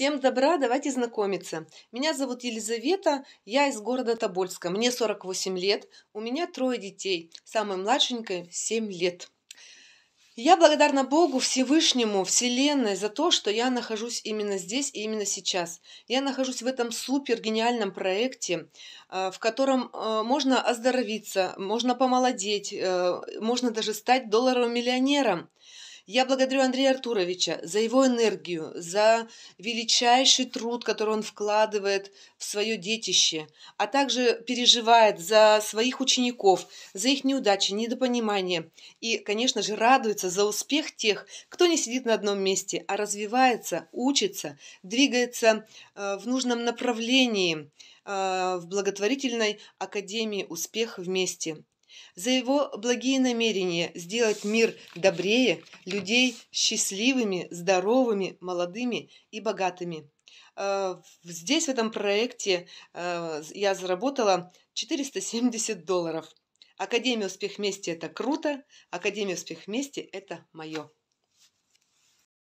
Всем добра, давайте знакомиться. Меня зовут Елизавета, я из города Тобольска. Мне 48 лет, у меня трое детей, самой младшенькой 7 лет. Я благодарна Богу, Всевышнему, Вселенной за то, что я нахожусь именно здесь и именно сейчас. Я нахожусь в этом супер гениальном проекте, э, в котором э, можно оздоровиться, можно помолодеть, э, можно даже стать долларовым миллионером. Я благодарю Андрея Артуровича за его энергию, за величайший труд, который он вкладывает в свое детище, а также переживает за своих учеников, за их неудачи, недопонимание. И, конечно же, радуется за успех тех, кто не сидит на одном месте, а развивается, учится, двигается э, в нужном направлении э, в благотворительной академии «Успех вместе» за его благие намерения сделать мир добрее, людей счастливыми, здоровыми, молодыми и богатыми. Э, здесь, в этом проекте, э, я заработала 470 долларов. Академия «Успех вместе» – это круто, Академия «Успех вместе» – это мое.